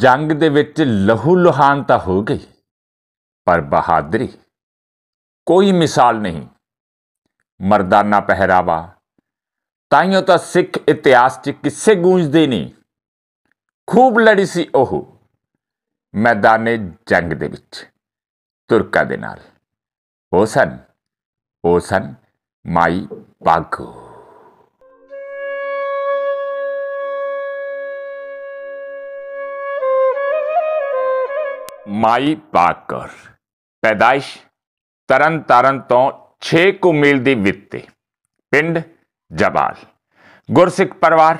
ਜੰਗ ਦੇ ਵਿੱਚ ਲਹੂ ਲੁਹਾਨ ਤਾਂ ਹੋ ਗਈ ਪਰ ਬਹਾਦਰੀ ਕੋਈ ਮਿਸਾਲ ਨਹੀਂ ਮਰਦਾਨਾ ਪਹਿਰਾਵਾ ਤਾਈਓ ਤਾਂ ਸਿੱਖ ਇਤਿਹਾਸ 'ਚ ਕਿਸੇ ਗੂੰਜਦੇ ਨਹੀਂ ਖੂਬ ਲੜੀ ਸੀ ਉਹ ਮੈਦਾਨੇ ਜੰਗ ਦੇ ਵਿੱਚ ਤੁਰਕਾ ਦੇ ਨਾਲ ਉਹ ਸਨ ਉਹ ਸਨ ਮਾਈ ਪਾਗੋ ਮਾਈ ਪਾਕਰ ਪੈਦਾਇਸ਼ ਤਰਨ ਤਰਨ ਤੋਂ 6 ਕੁ ਮੀਲ ਦੀ ਵਿੱਤੇ ਪਿੰਡ ਜਬਾਲ ਗੁਰਸਿੱਖ ਪਰਿਵਾਰ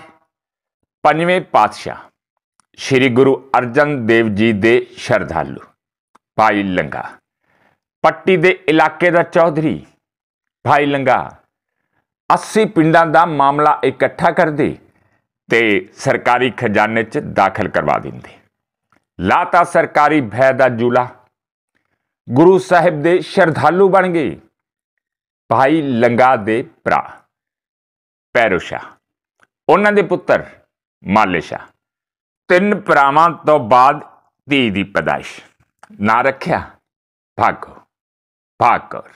ਪੰਜਵੇਂ ਪਾਤਸ਼ਾਹ ਸ੍ਰੀ ਗੁਰੂ ਅਰਜਨ ਦੇਵ ਜੀ ਦੇ ਸ਼ਰਧਾਲੂ ਭਾਈ ਲੰਗਾ ਪੱਟੀ ਦੇ ਇਲਾਕੇ ਦਾ ਚੌਧਰੀ ਭਾਈ ਲੰਗਾ 80 ਪਿੰਡਾਂ ਦਾ ਮਾਮਲਾ ਇਕੱਠਾ ਕਰਦੇ ਤੇ ਸਰਕਾਰੀ ਖਜ਼ਾਨੇ 'ਚ ਦਾਖਲ ਕਰਵਾ ਦਿੰਦੇ ਲਾਤਾ ਸਰਕਾਰੀ ਭੈ ਦਾ ਜੂਲਾ ਗੁਰੂ ਸਾਹਿਬ ਦੇ ਸ਼ਰਧਾਲੂ ਬਣ ਗਏ ਭਾਈ ਲੰਗਾ ਦੇ ਭਰਾ ਪੈਰੋਸ਼ਾ ਉਹਨਾਂ ਦੇ ਪੁੱਤਰ ਮਾਲੇਸ਼ਾ ਤਿੰਨ ਭਰਾਵਾਂ ਤੋਂ ਬਾਅਦ ਧੀ ਦੀ ਪਦਾਇਸ਼ ਨਾ ਰੱਖਿਆ ਭਾਗ ਭਾਗਰ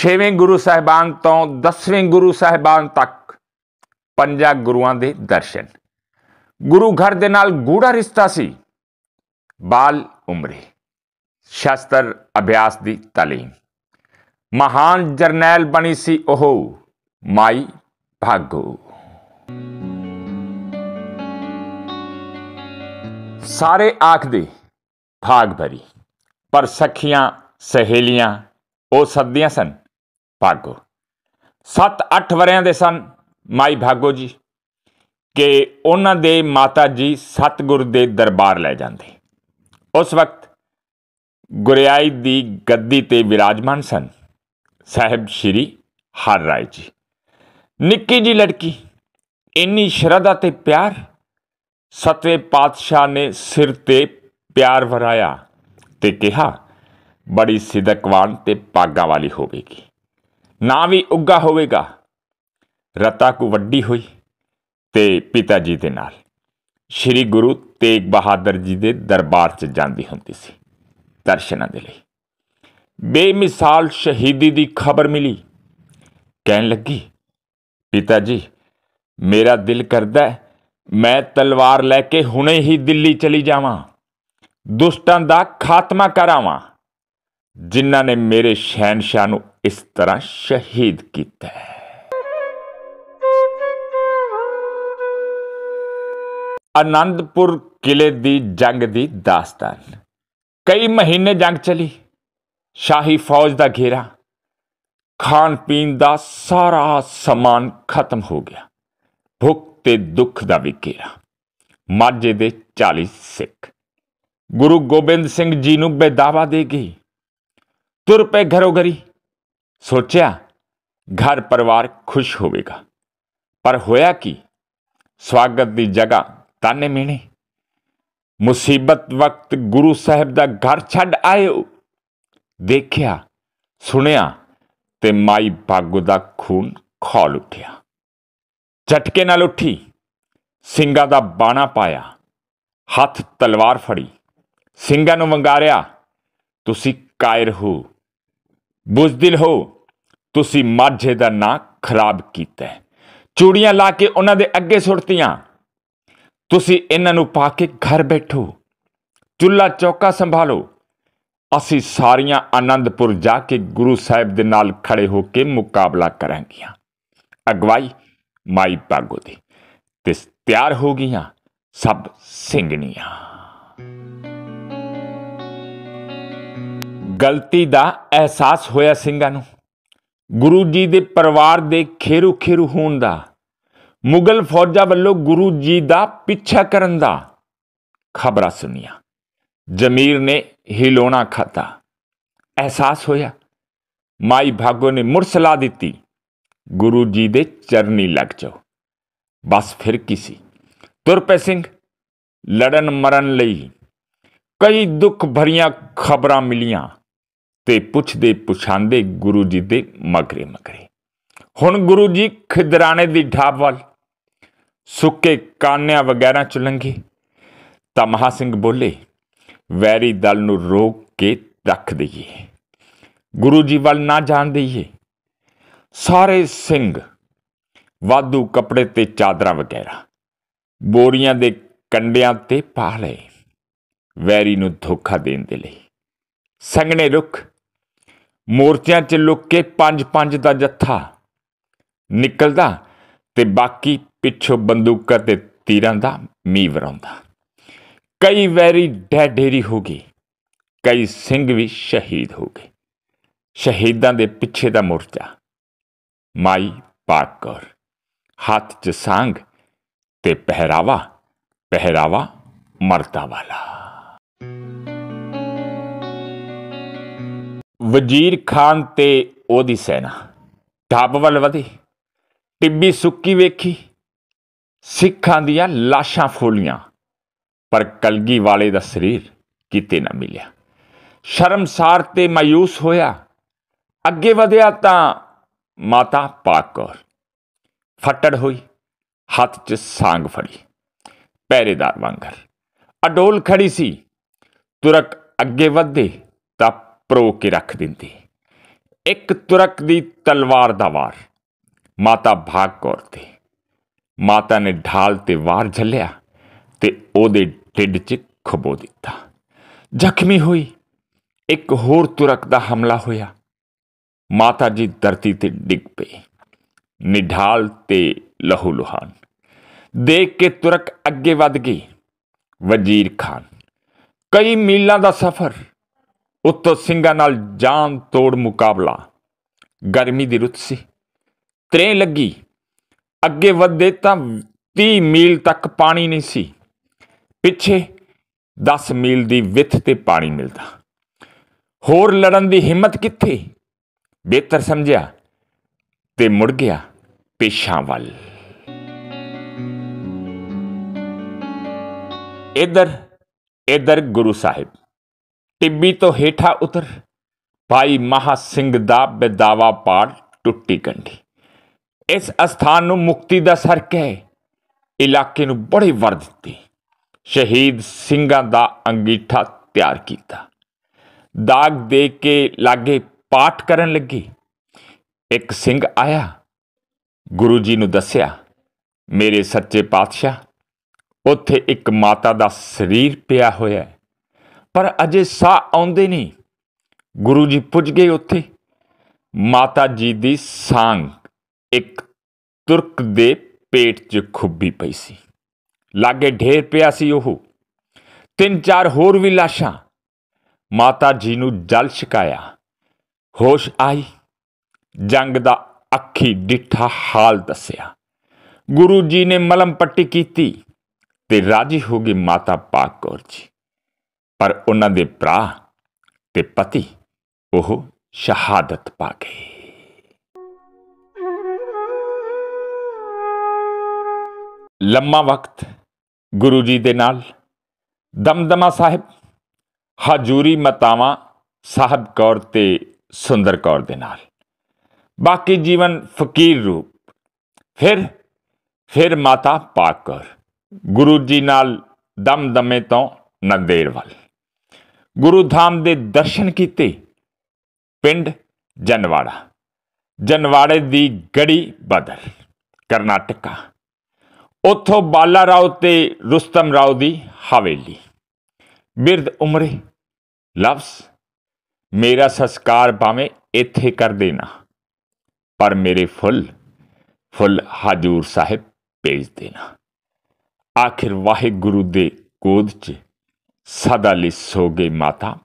ਛੇਵੇਂ ਗੁਰੂ ਸਾਹਿਬਾਨ ਤੋਂ ਦਸਵੇਂ ਗੁਰੂ ਸਾਹਿਬਾਨ ਤੱਕ ਪੰਜਾਂ ਗੁਰੂਆਂ ਦੇ ਦਰਸ਼ਨ ਗੁਰੂ ਘਰ ਦੇ ਨਾਲ ਗੂੜਾ ਰਿਸ਼ਤਾ ਸੀ ਬਾਲ ਉਮਰੇ ਸ਼ਾਸਤਰ ਅਭਿਆਸ ਦੀ ਤਾਲੀਮ ਮਹਾਨ ਜਰਨੈਲ ਬਣੀ ਸੀ ਉਹ ਮਾਈ ਭਾਗੋ ਸਾਰੇ ਆਖਦੇ ਭਾਗ ਭਰੀ ਪਰ ਸਖੀਆਂ ਸਹੇਲੀਆਂ ਉਹ ਸੱਦੀਆਂ ਸਨ ਭਾਗੋ 7-8 ਵਰਿਆਂ ਦੇ ਸਨ ਮਾਈ ਭਾਗੋ ਜੀ ਕਿ ਉਹਨਾਂ ਦੇ ਮਾਤਾ ਜੀ ਸਤਗੁਰ ਦੇ ਦਰਬਾਰ ਲੈ ਜਾਂਦੇ ਉਸ ਵਕਤ ਗੁਰਿਆਈ ਦੀ ਗੱਦੀ ਤੇ ਵਿਰਾਜਮਾਨ ਸਨ ਸਾਹਿਬ ਸ਼੍ਰੀ ਹਰ ਰਾਏ ਜੀ ਨਿੱਕੀ ਜੀ ਲੜਕੀ ਇੰਨੀ ਸ਼ਰਧਾ ਤੇ ਪਿਆਰ ਸਤਵੇਂ ਪਾਤਸ਼ਾਹ ਨੇ ਸਿਰ ਤੇ ਪਿਆਰ ਵਰਾਇਆ ਤੇ ਕਿਹਾ ਬੜੀ ਸਿਦਕਵਾਨ ਤੇ ਪਾਗਾ ਵਾਲੀ ਹੋਵੇਗੀ ਨਾ ਵੀ ਉੱਗਾ ਹੋਵੇਗਾ ਰਤਾ ਕੋ ਵੱਡੀ ਹੋਈ ਤੇ ਪਿਤਾ ਜੀ ਦੇ ਨਾਲ ਸ੍ਰੀ ਗੁਰੂ ਤੇਗ ਬਹਾਦਰ ਜੀ ਦੇ ਦਰਬਾਰ 'ਚ ਜਾਂਦੀ ਹੁੰਦੀ ਸੀ ਦਰਸ਼ਨਾਂ ਦੇ ਲਈ ਬੇਮਿਸਾਲ ਸ਼ਹੀਦੀ ਦੀ ਖਬਰ ਮਿਲੀ ਕਹਿਣ ਲੱਗੀ ਪਿਤਾ ਜੀ ਮੇਰਾ ਦਿਲ ਕਰਦਾ ਮੈਂ ਤਲਵਾਰ ਲੈ ਕੇ ਹੁਣੇ ਹੀ ਦਿੱਲੀ ਚਲੀ ਜਾਵਾਂ ਦੁਸ਼ਟਾਂ ਦਾ ਖਾਤਮਾ ਕਰਾਵਾਂ ਜਿਨ੍ਹਾਂ ਨੇ ਮੇਰੇ ਸ਼ਹਿਨशाह ਨੂੰ ਇਸ ਤਰ੍ਹਾਂ ਸ਼ਹੀਦ ਕੀਤਾ ਆਨੰਦਪੁਰ ਕਿਲੇ ਦੀ ਜੰਗ ਦੀ ਦਾਸਤਾਨ ਕਈ ਮਹੀਨੇ ਜੰਗ ਚਲੀ ਸ਼ਾਹੀ ਫੌਜ ਦਾ ਘੇਰਾ ਖਾਣ ਪੀਣ ਦਾ ਸਾਰਾ ਸਮਾਨ ਖਤਮ ਹੋ ਗਿਆ ਭੁੱਖ ਤੇ ਦੁੱਖ ਦਾ ਵੀ ਘੇਰਾ ਮਾਝੇ ਦੇ 40 ਸਿੱਖ ਗੁਰੂ ਗੋਬਿੰਦ ਸਿੰਘ ਜੀ ਨੂੰ ਬੇਦਾਵਾ ਦੇ ਗਈ ਤੁਰ ਪਏ ਘਰੋ ਘਰੀ ਸੋਚਿਆ ਘਰ ਪਰਿਵਾਰ ਖੁਸ਼ ਹੋਵੇਗਾ ਪਰ ਹੋਇਆ ਕੀ ਸਵਾਗਤ ਦੀ ਜਗ੍ਹਾ ਤਾਨੇ ਮਿਹਣੇ ਮੁਸੀਬਤ ਵਕਤ ਗੁਰੂ ਸਾਹਿਬ ਦਾ ਘਰ ਛੱਡ ਆਇਓ ਦੇਖਿਆ ਸੁਣਿਆ ਤੇ ਮਾਈ ਭਾਗੋ ਦਾ ਖੂਨ ਖੋਲ ਉੱਠਿਆ ਝਟਕੇ ਨਾਲ ਉੱਠੀ ਸਿੰਘਾਂ ਦਾ ਬਾਣਾ ਪਾਇਆ ਹੱਥ ਤਲਵਾਰ ਫੜੀ ਸਿੰਘਾਂ ਨੂੰ ਵੰਗਾਰਿਆ ਤੁਸੀਂ ਕਾਇਰ ਹੋ ਬੁਜ਼ਦਿਲ ਹੋ ਤੁਸੀਂ ਮਾਝੇ ਦਾ ਨਾਂ ਖਰਾਬ ਕੀਤਾ ਚੂੜੀਆਂ ਲਾ ਕੇ ਉਹਨਾਂ ਦੇ ਅੱਗੇ ਸੁੱਟਤੀਆਂ ਤੁਸੀਂ ਇਹਨਾਂ ਨੂੰ ਪਾ ਕੇ ਘਰ ਬੈਠੋ ਚੁੱਲਾ ਚੌਕਾ ਸੰਭਾਲੋ ਅਸੀਂ ਸਾਰੀਆਂ ਆਨੰਦਪੁਰ ਜਾ ਕੇ ਗੁਰੂ ਸਾਹਿਬ ਦੇ ਨਾਲ ਖੜੇ ਹੋ ਕੇ ਮੁਕਾਬਲਾ ਕਰਾਂਗੀਆਂ ਅਗਵਾਈ ਮਾਈ ਪਾਗੋ ਦੀ ਤੇ ਤਿਆਰ ਹੋ ਗਈਆਂ ਸਭ ਸਿੰਘਣੀਆਂ ਗਲਤੀ ਦਾ ਅਹਿਸਾਸ ਹੋਇਆ ਸਿੰਘਾਂ ਨੂੰ ਗੁਰੂ ਜੀ ਦੇ ਪਰਿਵਾਰ ਦੇ ਖੇਰੂ ਖੇਰੂ ਹੋਣ ਦਾ ਮੁਗਲ ਫੌਜਾਂ ਵੱਲੋਂ ਗੁਰੂ ਜੀ ਦਾ ਪਿੱਛਾ ਕਰਨ ਦਾ ਖਬਰਾਂ ਸੁਣੀਆਂ ਜਮੀਰ ਨੇ ਹਿਲੋਣਾ ਖਾਤਾ ਅਹਿਸਾਸ ਹੋਇਆ ਮਾਈ ਭਾਗੋ ਨੇ ਮੁਰਸਲਾ ਦਿੱਤੀ ਗੁਰੂ ਜੀ ਦੇ ਚਰਨੀ ਲੱਗ ਜਾਓ ਬਸ ਫਿਰ ਕੀ ਸੀ ਤੁਰਪੇ ਸਿੰਘ ਲੜਨ ਮਰਨ ਲਈ ਕਈ ਦੁੱਖ ਭਰੀਆਂ ਖਬਰਾਂ ਮਿਲੀਆਂ ਤੇ ਪੁੱਛਦੇ ਪੁਛਾਂਦੇ ਗੁਰੂ ਜੀ ਦੇ ਮਗਰੇ ਮਗਰੇ ਹੁਣ ਗੁਰੂ ਜੀ ਖਿਦਰਾਣੇ ਦੀ ਢਾਬ ਵੱਲ ਸੁੱਕੇ ਕਾਨਿਆਂ ਵਗੈਰਾ ਚੁਲੰਗੀ ਤਾਂ ਮਹਾ ਸਿੰਘ ਬੋਲੇ ਵੈਰੀ ਦਲ ਨੂੰ ਰੋਕ ਕੇ ਰੱਖ ਦਈਏ ਗੁਰੂ ਜੀ ਵੱਲ ਨਾ ਜਾਣ ਦਈਏ ਸਾਰੇ ਸਿੰਘ ਵਾਧੂ ਕੱਪੜੇ ਤੇ ਚਾਦਰਾਂ ਵਗੈਰਾ ਬੋਰੀਆਂ ਦੇ ਕੰਡਿਆਂ ਤੇ ਪਾ ਲਏ ਵੈਰੀ ਨੂੰ ਧੋਖਾ ਦੇਣ ਦੇ ਲਈ ਸੰਗਣੇ ਰੁੱਖ ਮੋਰਚਿਆਂ 'ਚ ਲੁੱਕ ਕੇ ਪੰਜ ਪੰਜ ਦਾ ਜੱਥਾ ਨਿਕਲਦਾ ਤੇ ਬਾਕੀ ਪਿੱਛੋਂ ਬੰਦੂਕਾਂ ਤੇ ਤੀਰਾਂ ਦਾ ਮੀਂਹ ਵਰਾਉਂਦਾ ਕਈ ਵੈਰੀ ਡੈਡੇਰੀ ਹੋ ਗਈ ਕਈ ਸਿੰਘ ਵੀ ਸ਼ਹੀਦ ਹੋ ਗਏ ਸ਼ਹੀਦਾਂ ਦੇ ਪਿੱਛੇ ਦਾ ਮੋਰਚਾ ਮਾਈ ਪਾਕਰ ਹੱਥ 'ਚ ਸੰਗ ਤੇ ਪਹਿਰਾਵਾ ਪਹਿਰਾਵਾ ਮਰਦਾ ਵਾਲਾ ਵਜ਼ੀਰ ਖਾਨ ਤੇ ਉਹਦੀ ਸੈਨਾ ਢਾਬ ਵੱਲ ਵਧੀ ਟਿੱਬੀ ਸੁੱਕੀ ਵੇਖੀ ਸਿੱਖਾਂ ਦੀਆਂ ਲਾਸ਼ਾਂ ਫੋਲੀਆਂ ਪਰ ਕਲਗੀ ਵਾਲੇ ਦਾ ਸਰੀਰ ਕਿਤੇ ਨਾ ਮਿਲਿਆ ਸ਼ਰਮਸਾਰ ਤੇ ਮਾਇੂਸ ਹੋਇਆ ਅੱਗੇ ਵਧਿਆ ਤਾਂ ਮਾਤਾ ਪਾਕਰ ਫਟੜ ਫੱਟੜ ਹੋਈ ਹੱਥ 'ਚ ਸਾਂਗ ਫੜੀ ਪਹਿਰੇਦਾਰ ਵਾਂਗਰ ਅਡੋਲ ਖੜੀ ਸੀ ਤੁਰਕ ਅੱਗੇ ਵਧੇ ਤਾਂ ਪ੍ਰੋ ਕੇ ਰੱਖ ਦਿੰਦੀ ਇੱਕ ਤੁਰਕ ਦੀ ਤਲਵਾਰ ਦਾ ਵਾਰ ਮਾਤਾ ਭਾਗ ਕੌਰ ਤੇ ਮਾਤਾ ਨੇ ਢਾਲ ਤੇ ਵਾਰ ਝੱਲਿਆ ਤੇ ਉਹਦੇ ਢਿੱਡ 'ਚ ਖਬੋ ਦਿੱਤਾ ਜ਼ਖਮੀ ਹੋਈ ਇੱਕ ਹੋਰ ਤੁਰਕ ਦਾ ਹਮਲਾ ਹੋਇਆ ਮਾਤਾ ਜੀ ਧਰਤੀ ਤੇ ਡਿੱਗ ਪਈ ਨਿਢਾਲ ਤੇ ਲਹੂ ਲੁਹਾਨ ਦੇਖ ਕੇ ਤੁਰਕ ਅੱਗੇ ਵੱਧ ਗਈ ਵਜ਼ੀਰ ਖਾਨ ਕਈ ਮੀਲਾਂ ਦਾ ਸਫ਼ਰ ਉੱਤੋਂ ਸਿੰਘਾਂ ਨਾਲ ਜਾਨ ਤੋੜ ਮੁਕਾਬਲਾ ਗਰਮੀ ਦੀ ਰੁੱਤ ਸੀ ਤਰੇ ਲੱਗੀ ਅੱਗੇ ਵੱਧੇ ਤਾਂ 30 ਮੀਲ ਤੱਕ ਪਾਣੀ ਨਹੀਂ ਸੀ ਪਿੱਛੇ 10 ਮੀਲ ਦੀ ਵਿੱਥ ਤੇ ਪਾਣੀ ਮਿਲਦਾ ਹੋਰ ਲੜਨ ਦੀ ਹਿੰਮਤ ਕਿੱਥੇ ਬਿਹਤਰ ਸਮਝਿਆ ਤੇ ਮੁੜ ਗਿਆ ਪੇਸ਼ਾਂ ਵੱਲ ਇਧਰ ਇਧਰ ਗੁਰੂ ਸਾਹਿਬ ਟਿੱਬੀ ਤੋਂ ਹੇਠਾ ਉਤਰ ਭਾਈ ਮਹਾ ਸਿੰਘ ਦਾ ਬੇਦਾਵਾ ਪਾੜ ਟੁੱਟੀ ਕੰਢੀ ਇਸ ਅਸਥਾਨ ਨੂੰ ਮੁਕਤੀ ਦਾ ਸਰ ਕਹੇ ਇਲਾਕੇ ਨੂੰ ਬੜੇ ਵਰ ਦਿੱਤੇ ਸ਼ਹੀਦ ਸਿੰਘਾਂ ਦਾ ਅੰਗੀਠਾ ਤਿਆਰ ਕੀਤਾ ਦਾਗ ਦੇ ਕੇ ਲਾਗੇ ਪਾਠ ਕਰਨ ਲੱਗੇ ਇੱਕ ਸਿੰਘ ਆਇਆ ਗੁਰੂ ਜੀ ਨੂੰ ਦੱਸਿਆ ਮੇਰੇ ਸੱਚੇ ਪਾਤਸ਼ਾਹ ਉੱਥੇ ਇੱਕ ਮਾਤਾ ਦਾ ਸਰੀਰ ਪਿਆ ਹੋਇਆ ਪਰ ਅਜੇ ਸਾਹ ਆਉਂਦੇ ਨਹੀਂ ਗੁਰੂ ਜੀ ਪੁੱਜ ਗਏ ਉੱਥੇ ਮਾਤਾ ਜੀ ਦੀ ਸਾਂਗ ਇੱਕ ਤੁਰਕ ਦੇ ਪੇਟ 'ਚ ਖੁੱਬੀ ਪਈ ਸੀ ਲਾਗੇ ਢੇਰ ਪਿਆ ਸੀ ਉਹ ਤਿੰਨ ਚਾਰ ਹੋਰ ਵੀ ਲਾਸ਼ਾਂ ਮਾਤਾ ਜੀ ਨੂੰ ਜਲ ਛਕਾਇਆ ਹੋਸ਼ ਆਈ ਜੰਗ ਦਾ ਅੱਖੀ ਡਿੱਠਾ ਹਾਲ ਦੱਸਿਆ ਗੁਰੂ ਜੀ ਨੇ ਮਲਮ ਪੱਟੀ ਕੀਤੀ ਤੇ ਰਾਜੀ ਹੋ ਗਈ ਮਾਤਾ ਪਾਕ ਕੌਰ ਜੀ ਪਰ ਉਹਨਾਂ ਦੇ ਭਰਾ ਤੇ ਪਤੀ ਉਹ ਸ਼ਹਾਦਤ ਪਾ ਗਏ ਲੰਮਾ ਵਕਤ ਗੁਰੂ ਜੀ ਦੇ ਨਾਲ ਦਮਦਮਾ ਸਾਹਿਬ ਹਜੂਰੀ ਮਤਾਵਾ ਸਾਹਿਬ ਕੌਰ ਤੇ ਸੁੰਦਰ ਕੌਰ ਦੇ ਨਾਲ ਬਾਕੀ ਜੀਵਨ ਫਕੀਰ ਰੂਪ ਫਿਰ ਫਿਰ ਮਾਤਾ ਪਾਕ ਗੁਰੂ ਜੀ ਨਾਲ ਦਮਦਮੇ ਤੋਂ ਨੰਦੇੜ ਵੱਲ ਗੁਰੂ ਧਾਮ ਦੇ ਦਰਸ਼ਨ ਕੀਤੇ ਪਿੰਡ ਜਨਵਾੜਾ ਜਨਵਾੜੇ ਦੀ ਗੜੀ ਬਦਲ ਕਰਨਾਟਕਾ ਉਥੋਂ ਬਾਲਾ ਰਾਓ ਤੇ ਰੁਸਤਮ ਰਾਓ ਦੀ ਹਵੇਲੀ ਬਿਰਦ ਉਮਰੇ ਲਫ਼ਜ਼ ਮੇਰਾ ਸੰਸਕਾਰ ਭਾਵੇਂ ਇੱਥੇ ਕਰ ਦੇਣਾ ਪਰ ਮੇਰੇ ਫੁੱਲ ਫੁੱਲ ਹਾਜੂਰ ਸਾਹਿਬ ਭੇਜ ਦੇਣਾ ਆਖਿਰ ਵਾਹਿਗੁਰੂ ਦੇ ਗੋਦ 'ਚ ਸਦਾ ਲਈ ਸੋਗੇ ਮਾਤਾ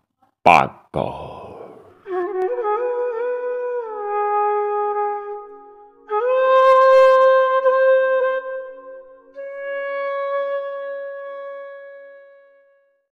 ਪਾਕ ਕੋ